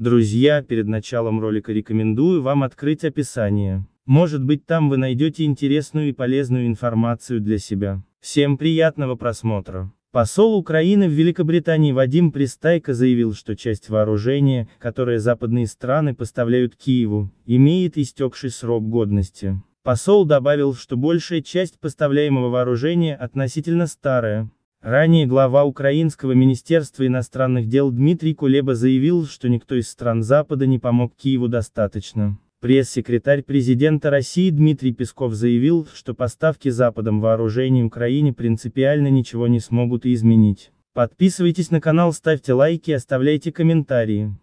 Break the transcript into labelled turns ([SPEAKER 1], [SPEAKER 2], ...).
[SPEAKER 1] Друзья, перед началом ролика рекомендую вам открыть описание. Может быть там вы найдете интересную и полезную информацию для себя. Всем приятного просмотра. Посол Украины в Великобритании Вадим Пристайко заявил, что часть вооружения, которое западные страны поставляют Киеву, имеет истекший срок годности. Посол добавил, что большая часть поставляемого вооружения относительно старая, Ранее глава Украинского министерства иностранных дел Дмитрий Кулеба заявил, что никто из стран Запада не помог Киеву достаточно. Пресс-секретарь президента России Дмитрий Песков заявил, что поставки Западом вооружений Украине принципиально ничего не смогут изменить. Подписывайтесь на канал, ставьте лайки, оставляйте комментарии.